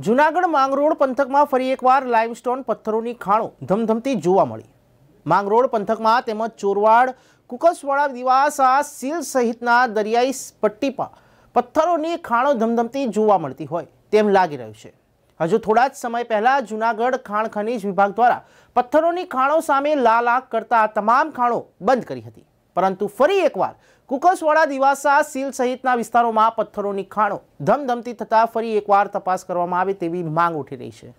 જુનાગઢ માંગરોળ પંથકમાં ફરી એકવાર લાઇમસ્ટોન પથ્થરોની ખાણો ધમધમતી જોવા મળી માંગરોળ પંથકમાં તેમજ ચોરવાડ કુકસવાડા દિવાસા સીલ સહિતના દરિયાઈ પટ્ટીપા પથ્થરોની ખાણો ધમધમતી જોવા મળતી હોય તેમ લાગી રહ્યું છે હજુ થોડા જ સમય પહેલાં જુનાગઢ ખાણ ખનિજ વિભાગ દ્વારા પથ્થરોની ખાણો સામે લાલ આંખ કરતા તમામ ખાણો બંધ કરી હતી પરંતુ ફરી એકવાર કુકસવાડા દિવાસા સીલ સહિતના વિસ્તારોમાં પથ્થરોની ખાણો ધમધમતી થતાં ફરી એકવાર તપાસ કરવામાં આવે તેવી માંગ ઉઠી રહી છે